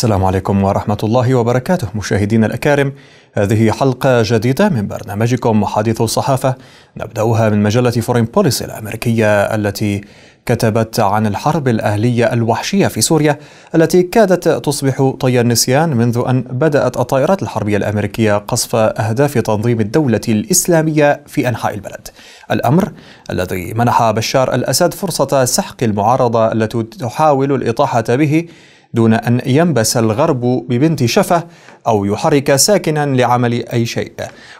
السلام عليكم ورحمة الله وبركاته مشاهدينا الأكارم هذه حلقة جديدة من برنامجكم حديث الصحافة نبدأها من مجلة فورين بوليسي الأمريكية التي كتبت عن الحرب الأهلية الوحشية في سوريا التي كادت تصبح طي النسيان منذ أن بدأت الطائرات الحربية الأمريكية قصف أهداف تنظيم الدولة الإسلامية في أنحاء البلد الأمر الذي منح بشار الأسد فرصة سحق المعارضة التي تحاول الإطاحة به دون أن ينبس الغرب ببنت شفة أو يحرك ساكنا لعمل أي شيء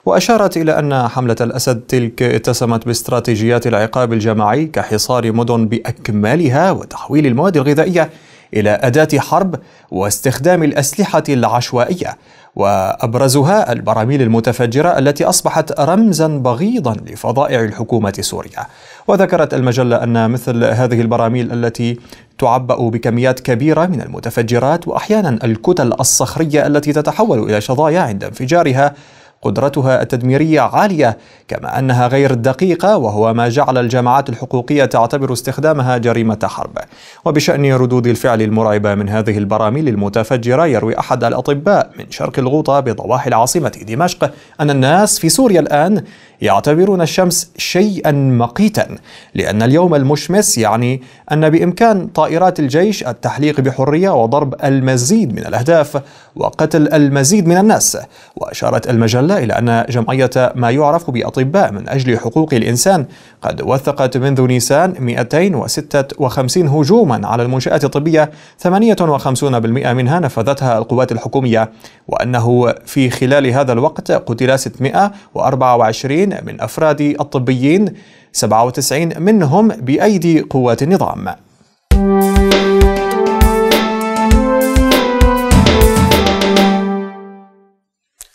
وأشارت إلى أن حملة الأسد تلك اتسمت باستراتيجيات العقاب الجماعي كحصار مدن بأكملها وتحويل المواد الغذائية الى اداه حرب واستخدام الاسلحه العشوائيه وابرزها البراميل المتفجره التي اصبحت رمزا بغيضا لفضائع الحكومه السوريه وذكرت المجله ان مثل هذه البراميل التي تعبأ بكميات كبيرة من المتفجرات وأحيانا الكتل الصخرية التي تتحول إلى شظايا عند انفجارها قدرتها التدميرية عالية كما أنها غير دقيقة وهو ما جعل الجماعات الحقوقية تعتبر استخدامها جريمة حرب وبشأن ردود الفعل المرعبة من هذه البراميل المتفجرة يروي أحد الأطباء من شرق الغوطة بضواحي العاصمة دمشق أن الناس في سوريا الآن يعتبرون الشمس شيئا مقيتا لأن اليوم المشمس يعني أن بإمكان طائرات الجيش التحليق بحرية وضرب المزيد من الأهداف وقتل المزيد من الناس وأشارت المجلة إلى أن جمعية ما يعرف بأطباء من أجل حقوق الإنسان قد وثقت منذ نيسان 256 هجوما على المنشآت الطبية 58% منها نفذتها القوات الحكومية وأنه في خلال هذا الوقت قتل 624 من أفراد الطبيين 97 منهم بأيدي قوات النظام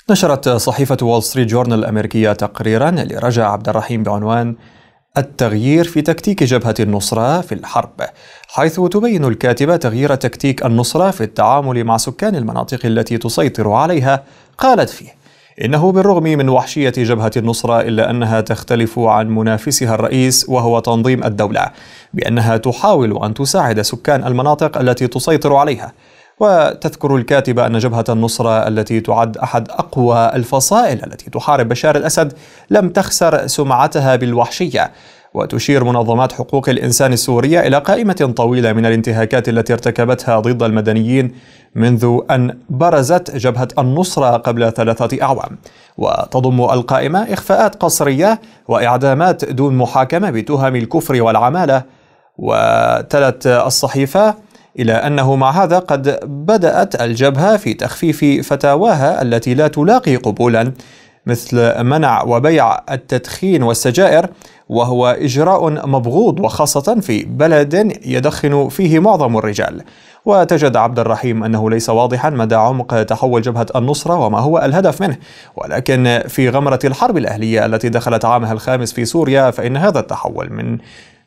نشرت صحيفة وول ستريت جورنال الأمريكية تقريرا لرجا عبد الرحيم بعنوان التغيير في تكتيك جبهة النصرة في الحرب، حيث تبين الكاتبة تغيير تكتيك النصرة في التعامل مع سكان المناطق التي تسيطر عليها، قالت فيه: إنه بالرغم من وحشية جبهة النصرة إلا أنها تختلف عن منافسها الرئيس وهو تنظيم الدولة بأنها تحاول أن تساعد سكان المناطق التي تسيطر عليها وتذكر الكاتبة أن جبهة النصرة التي تعد أحد أقوى الفصائل التي تحارب بشار الأسد لم تخسر سمعتها بالوحشية وتشير منظمات حقوق الإنسان السورية إلى قائمة طويلة من الانتهاكات التي ارتكبتها ضد المدنيين منذ أن برزت جبهة النصرة قبل ثلاثة أعوام وتضم القائمة إخفاءات قصرية وإعدامات دون محاكمة بتهم الكفر والعمالة وتلت الصحيفة إلى أنه مع هذا قد بدأت الجبهة في تخفيف فتاواها التي لا تلاقي قبولا مثل منع وبيع التدخين والسجائر وهو إجراء مبغوض وخاصة في بلد يدخن فيه معظم الرجال وتجد عبد الرحيم أنه ليس واضحا مدى عمق تحول جبهة النصرة وما هو الهدف منه ولكن في غمرة الحرب الأهلية التي دخلت عامها الخامس في سوريا فإن هذا التحول من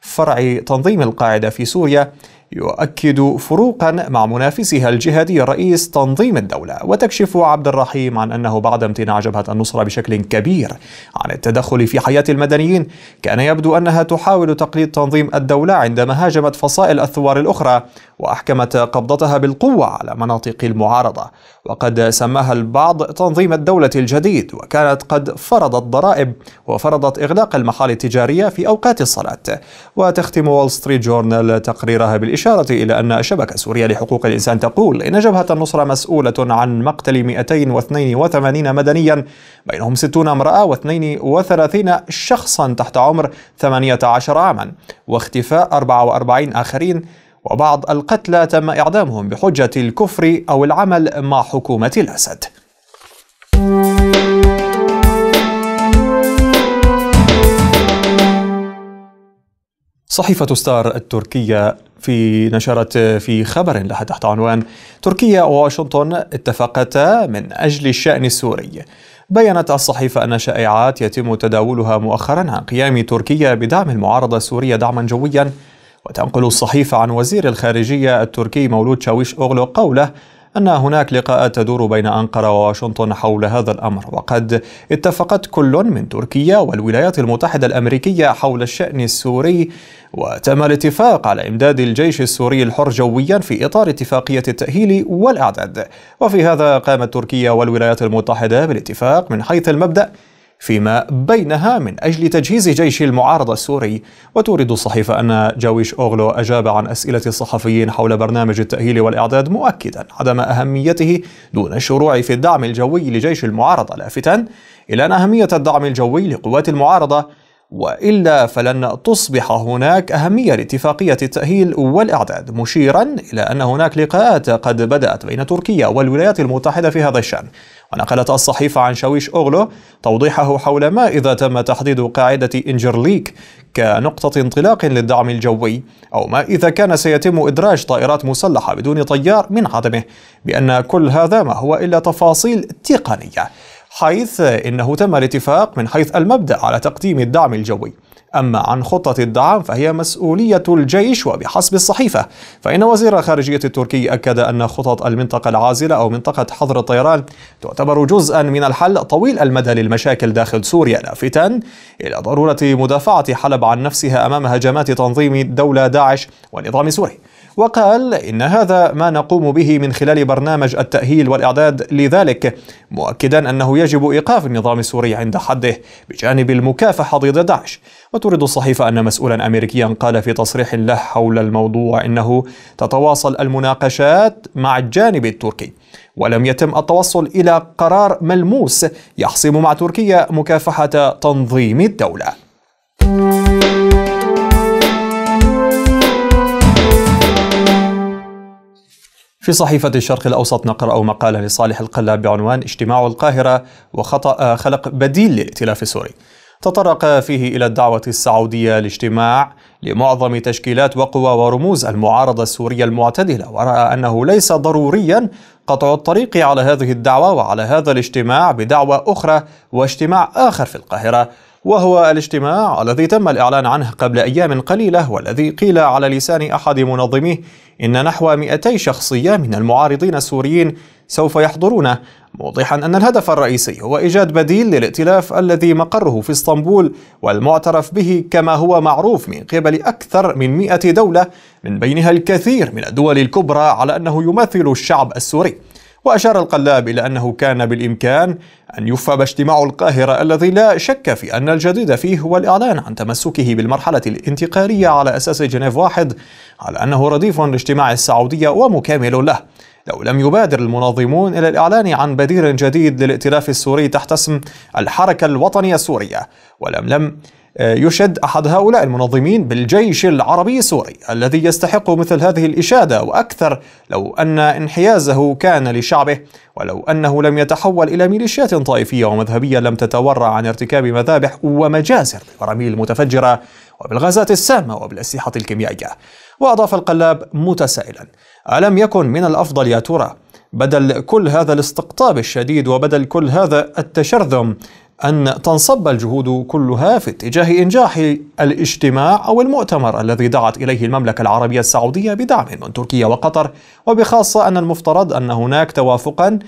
فرع تنظيم القاعدة في سوريا يؤكد فروقا مع منافسها الجهادي رئيس تنظيم الدولة وتكشف عبد الرحيم عن أنه بعد امتناع جبهة النصرة بشكل كبير عن التدخل في حياة المدنيين كان يبدو أنها تحاول تقليد تنظيم الدولة عندما هاجمت فصائل الثوار الأخرى وأحكمت قبضتها بالقوة على مناطق المعارضة وقد سماها البعض تنظيم الدولة الجديد وكانت قد فرضت ضرائب وفرضت إغلاق المحال التجارية في أوقات الصلاة وتختم وول ستريت جورنال تقريرها بالإشارة بالإشارة إلى أن شبكة سوريا لحقوق الإنسان تقول إن جبهة النصرة مسؤولة عن مقتل 282 مدنيا بينهم 60 امرأة و32 شخصا تحت عمر 18 عاما واختفاء 44 آخرين وبعض القتلى تم إعدامهم بحجة الكفر أو العمل مع حكومة الأسد صحيفة ستار التركية في نشرت في خبر لها تحت عنوان تركيا وواشنطن اتفقتا من أجل الشأن السوري بيّنت الصحيفة أن شائعات يتم تداولها مؤخرا عن قيام تركيا بدعم المعارضة السورية دعما جويا وتنقل الصحيفة عن وزير الخارجية التركي مولود شاويش أوغلو قوله أن هناك لقاءات تدور بين أنقرة وواشنطن حول هذا الأمر وقد اتفقت كل من تركيا والولايات المتحدة الأمريكية حول الشأن السوري وتم الاتفاق على إمداد الجيش السوري الحر جويا في إطار اتفاقية التأهيل والإعداد وفي هذا قامت تركيا والولايات المتحدة بالاتفاق من حيث المبدأ فيما بينها من أجل تجهيز جيش المعارضة السوري وتورد الصحيفة أن جاويش أوغلو أجاب عن أسئلة الصحفيين حول برنامج التأهيل والإعداد مؤكدا عدم أهميته دون الشروع في الدعم الجوي لجيش المعارضة لافتا إلى أن أهمية الدعم الجوي لقوات المعارضة والا فلن تصبح هناك اهميه لاتفاقيه التاهيل والاعداد مشيرا الى ان هناك لقاءات قد بدات بين تركيا والولايات المتحده في هذا الشان ونقلت الصحيفة عن شاويش أغلو توضيحه حول ما إذا تم تحديد قاعدة إنجرليك كنقطة انطلاق للدعم الجوي أو ما إذا كان سيتم إدراج طائرات مسلحة بدون طيار من عدمه بأن كل هذا ما هو إلا تفاصيل تقنية حيث إنه تم الاتفاق من حيث المبدأ على تقديم الدعم الجوي أما عن خطة الدعم فهي مسؤولية الجيش وبحسب الصحيفة فإن وزير خارجية التركي أكد أن خطط المنطقة العازلة أو منطقة حظر الطيران تعتبر جزءا من الحل طويل المدى للمشاكل داخل سوريا لافتا إلى ضرورة مدافعة حلب عن نفسها أمام هجمات تنظيم دولة داعش ونظام سوري وقال إن هذا ما نقوم به من خلال برنامج التأهيل والإعداد لذلك مؤكدا أنه يجب إيقاف النظام السوري عند حده بجانب المكافحة ضد داعش وترد الصحيفة أن مسؤولا أمريكيا قال في تصريح له حول الموضوع إنه تتواصل المناقشات مع الجانب التركي ولم يتم التوصل إلى قرار ملموس يحسم مع تركيا مكافحة تنظيم الدولة في صحيفة الشرق الأوسط نقرأ مقالا لصالح القلاب بعنوان اجتماع القاهرة وخطأ آه، خلق بديل للائتلاف السوري تطرق فيه إلى الدعوة السعودية لاجتماع لمعظم تشكيلات وقوى ورموز المعارضة السورية المعتدلة ورأى أنه ليس ضروريا قطع الطريق على هذه الدعوة وعلى هذا الاجتماع بدعوة أخرى واجتماع آخر في القاهرة وهو الاجتماع الذي تم الإعلان عنه قبل أيام قليلة والذي قيل على لسان أحد منظميه إن نحو 200 شخصية من المعارضين السوريين سوف يحضرونه موضحا أن الهدف الرئيسي هو إيجاد بديل للائتلاف الذي مقره في اسطنبول والمعترف به كما هو معروف من قبل أكثر من 100 دولة من بينها الكثير من الدول الكبرى على أنه يمثل الشعب السوري وأشار القلاب إلى أنه كان بالإمكان أن يفهم اجتماع القاهرة الذي لا شك في أن الجديد فيه هو الإعلان عن تمسكه بالمرحلة الانتقالية على أساس جنيف واحد على أنه رديف لاجتماع السعودية ومكامل له لو لم يبادر المنظمون إلى الإعلان عن بديل جديد للائتلاف السوري تحت اسم الحركة الوطنية السورية ولم لم آه، يشد أحد هؤلاء المنظمين بالجيش العربي السوري الذي يستحق مثل هذه الإشادة وأكثر لو أن انحيازه كان لشعبه ولو أنه لم يتحول إلى ميليشيات طائفية ومذهبية لم تتورع عن ارتكاب مذابح ومجازر بالبراميل المتفجرة وبالغازات السامة وبالأسلحة الكيميائية وأضاف القلاب متسائلا ألم يكن من الأفضل يا ترى بدل كل هذا الاستقطاب الشديد وبدل كل هذا التشرذم أن تنصب الجهود كلها في اتجاه إنجاح الاجتماع أو المؤتمر الذي دعت إليه المملكة العربية السعودية بدعم من تركيا وقطر وبخاصة أن المفترض أن هناك توافقا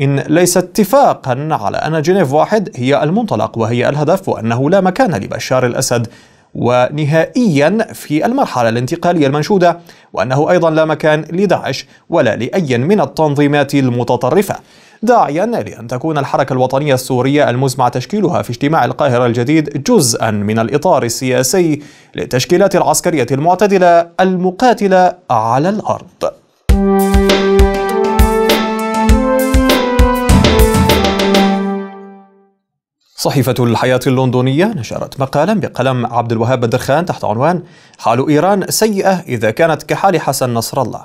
إن ليس اتفاقا على أن جنيف واحد هي المنطلق وهي الهدف وأنه لا مكان لبشار الأسد ونهائيا في المرحلة الانتقالية المنشودة وأنه أيضا لا مكان لداعش ولا لأي من التنظيمات المتطرفة داعيا لأن تكون الحركة الوطنية السورية المزمع تشكيلها في اجتماع القاهرة الجديد جزءا من الإطار السياسي للتشكيلات العسكرية المعتدلة المقاتلة على الأرض صحيفة الحياة اللندنية نشرت مقالا بقلم عبد الوهاب الدرخان تحت عنوان حال إيران سيئة إذا كانت كحال حسن نصر الله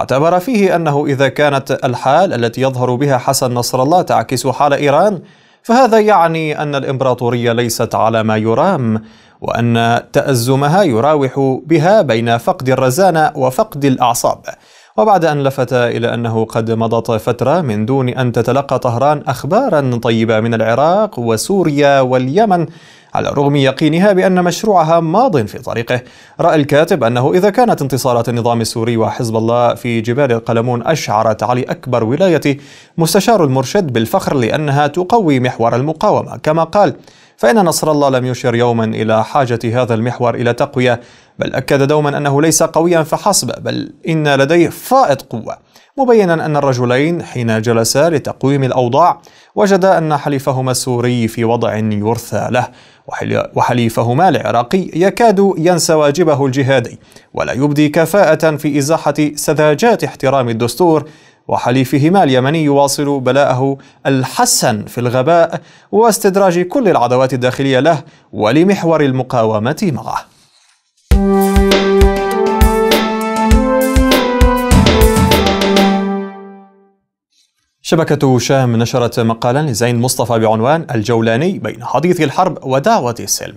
اعتبر فيه أنه إذا كانت الحال التي يظهر بها حسن نصر الله تعكس حال إيران فهذا يعني أن الإمبراطورية ليست على ما يرام وأن تأزمها يراوح بها بين فقد الرزانة وفقد الأعصاب وبعد أن لفت إلى أنه قد مضت فترة من دون أن تتلقى طهران أخبارا طيبة من العراق وسوريا واليمن على رغم يقينها بأن مشروعها ماض في طريقه رأى الكاتب أنه إذا كانت انتصارات النظام السوري وحزب الله في جبال القلمون أشعرت علي أكبر ولاية مستشار المرشد بالفخر لأنها تقوي محور المقاومة كما قال فإن نصر الله لم يشر يوما إلى حاجة هذا المحور إلى تقوية بل أكد دوما أنه ليس قويا فحسب بل إن لديه فائض قوة مبينا أن الرجلين حين جلسا لتقويم الأوضاع وجدا أن حليفهما السوري في وضع يرثى له وحليفهما العراقي يكاد ينسى واجبه الجهادي ولا يبدي كفاءة في إزاحة سذاجات احترام الدستور وحليفهما اليمني يواصل بلاءه الحسن في الغباء واستدراج كل العداوات الداخلية له ولمحور المقاومة معه شبكة شام نشرت مقالا لزين مصطفى بعنوان الجولاني بين حديث الحرب ودعوة السلم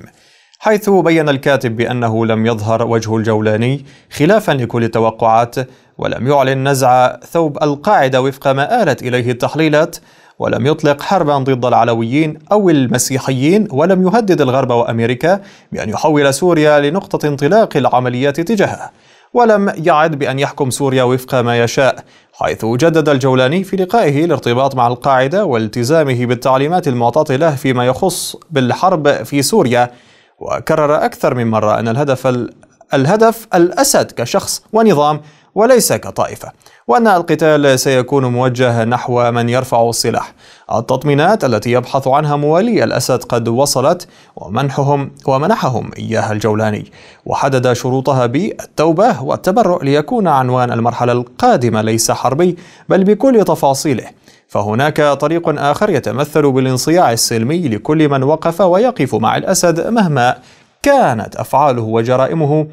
حيث بين الكاتب بأنه لم يظهر وجه الجولاني خلافا لكل التوقعات ولم يعلن نزع ثوب القاعدة وفق ما آلت إليه التحليلات ولم يطلق حربا ضد العلويين أو المسيحيين ولم يهدد الغرب وأمريكا بأن يحول سوريا لنقطة انطلاق العمليات تجاهه ولم يعد بأن يحكم سوريا وفق ما يشاء حيث جدد الجولاني في لقائه الارتباط مع القاعدة والتزامه بالتعليمات المعطاة له فيما يخص بالحرب في سوريا وكرر أكثر من مرة أن الهدف الهدف الأسد كشخص ونظام وليس كطائفة وأن القتال سيكون موجه نحو من يرفع السلاح التطمينات التي يبحث عنها موالي الأسد قد وصلت ومنحهم ومنحهم إياها الجولاني وحدد شروطها بالتوبة والتبرع ليكون عنوان المرحلة القادمة ليس حربي بل بكل تفاصيله فهناك طريق آخر يتمثل بالانصياع السلمي لكل من وقف ويقف مع الأسد مهما كانت أفعاله وجرائمه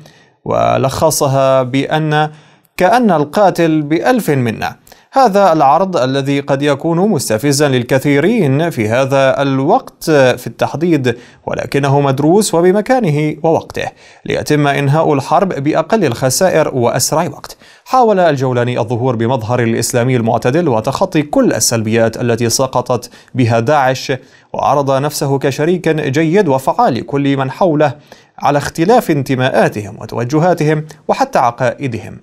ولخصها بأن كأن القاتل بألف منا هذا العرض الذي قد يكون مستفزا للكثيرين في هذا الوقت في التحديد ولكنه مدروس وبمكانه ووقته ليتم انهاء الحرب باقل الخسائر واسرع وقت. حاول الجولاني الظهور بمظهر الاسلامي المعتدل وتخطي كل السلبيات التي سقطت بها داعش وعرض نفسه كشريك جيد وفعال لكل من حوله على اختلاف انتماءاتهم وتوجهاتهم وحتى عقائدهم.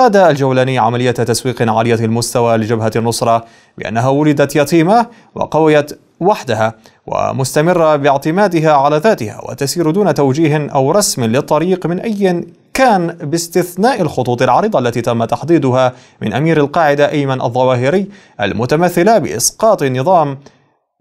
قاد الجولاني عملية تسويق عالية المستوى لجبهة النصرة بأنها ولدت يتيمة وقويت وحدها ومستمرة باعتمادها على ذاتها وتسير دون توجيه أو رسم للطريق من أي كان باستثناء الخطوط العريضة التي تم تحديدها من أمير القاعدة أيمن الظواهري المتمثلة بإسقاط نظام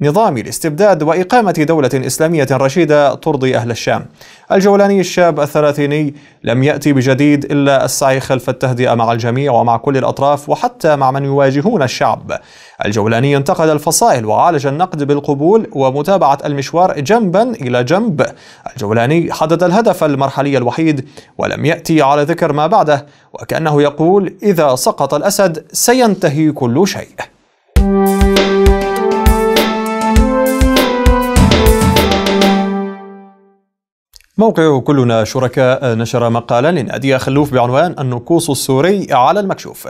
نظام الاستبداد وإقامة دولة إسلامية رشيدة ترضي أهل الشام الجولاني الشاب الثلاثيني لم يأتي بجديد إلا السعي خلف التهدئة مع الجميع ومع كل الأطراف وحتى مع من يواجهون الشعب الجولاني انتقد الفصائل وعالج النقد بالقبول ومتابعة المشوار جنبا إلى جنب الجولاني حدد الهدف المرحلي الوحيد ولم يأتي على ذكر ما بعده وكأنه يقول إذا سقط الأسد سينتهي كل شيء موقع كلنا شركاء نشر مقالا لنادية خلوف بعنوان النقوص السوري على المكشوف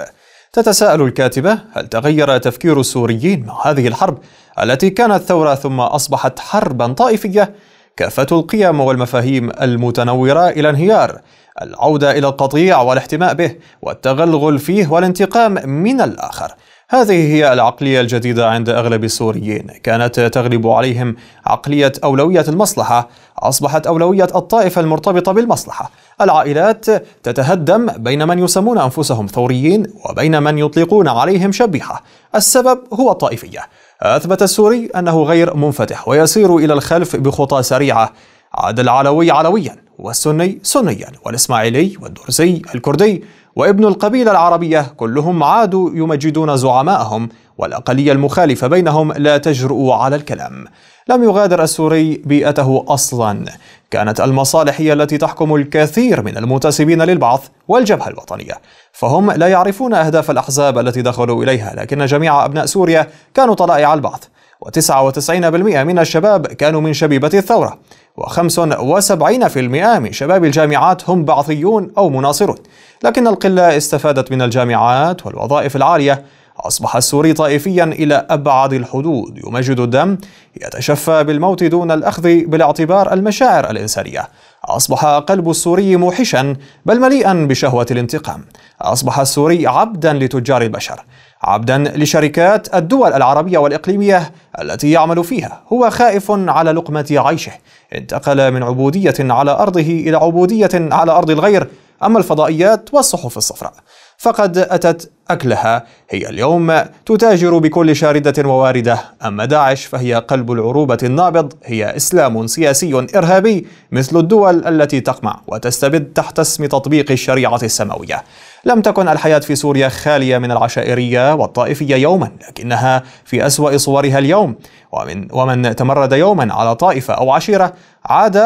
تتساءل الكاتبة هل تغير تفكير السوريين مع هذه الحرب التي كانت ثورة ثم أصبحت حربا طائفية كافة القيم والمفاهيم المتنورة إلى انهيار العودة إلى القطيع والاحتماء به والتغلغل فيه والانتقام من الآخر هذه هي العقلية الجديدة عند أغلب السوريين كانت تغلب عليهم عقلية أولوية المصلحة أصبحت أولوية الطائفة المرتبطة بالمصلحة العائلات تتهدم بين من يسمون أنفسهم ثوريين وبين من يطلقون عليهم شبيحة السبب هو الطائفية أثبت السوري أنه غير منفتح ويسير إلى الخلف بخطى سريعة عاد العلوي علويا والسني سنيا والإسماعيلي والدرزي الكردي وابن القبيلة العربية كلهم عادوا يمجدون زعماءهم والأقلية المخالفة بينهم لا تجرؤ على الكلام لم يغادر السوري بيئته أصلا كانت المصالح هي التي تحكم الكثير من المنتسبين للبعث والجبهة الوطنية فهم لا يعرفون أهداف الأحزاب التي دخلوا إليها لكن جميع أبناء سوريا كانوا طلائع البعث و99% من الشباب كانوا من شبيبة الثورة و75% من شباب الجامعات هم بعثيون أو مناصرون لكن القلة استفادت من الجامعات والوظائف العالية أصبح السوري طائفيا إلى أبعد الحدود يمجد الدم يتشفى بالموت دون الأخذ بالاعتبار المشاعر الإنسانية أصبح قلب السوري موحشا بل مليئا بشهوة الانتقام أصبح السوري عبدا لتجار البشر عبدا لشركات الدول العربية والإقليمية التي يعمل فيها هو خائف على لقمة عيشه انتقل من عبودية على أرضه إلى عبودية على أرض الغير أما الفضائيات والصحف الصفراء فقد أتت أكلها هي اليوم تتاجر بكل شاردة وواردة أما داعش فهي قلب العروبة النابض هي إسلام سياسي إرهابي مثل الدول التي تقمع وتستبد تحت اسم تطبيق الشريعة السماوية لم تكن الحياة في سوريا خالية من العشائرية والطائفية يوما لكنها في أسوأ صورها اليوم ومن, ومن تمرد يوما على طائفة أو عشيرة عاد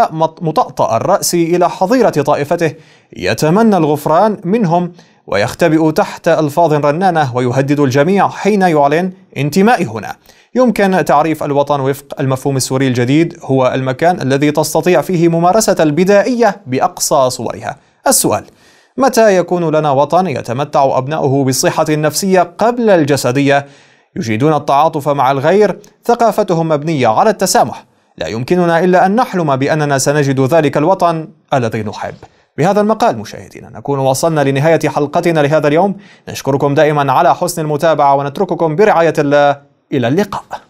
مطأطأ الرأس إلى حظيرة طائفته يتمنى الغفران منهم ويختبئ تحت ألفاظ رنانة ويهدد الجميع حين يعلن انتمائه هنا يمكن تعريف الوطن وفق المفهوم السوري الجديد هو المكان الذي تستطيع فيه ممارسة البدائية بأقصى صورها السؤال متى يكون لنا وطن يتمتع أبناؤه بالصحة النفسية قبل الجسدية يجيدون التعاطف مع الغير ثقافتهم مبنية على التسامح لا يمكننا إلا أن نحلم بأننا سنجد ذلك الوطن الذي نحب بهذا المقال مشاهدينا نكون وصلنا لنهاية حلقتنا لهذا اليوم نشكركم دائما على حسن المتابعة ونترككم برعاية الله إلى اللقاء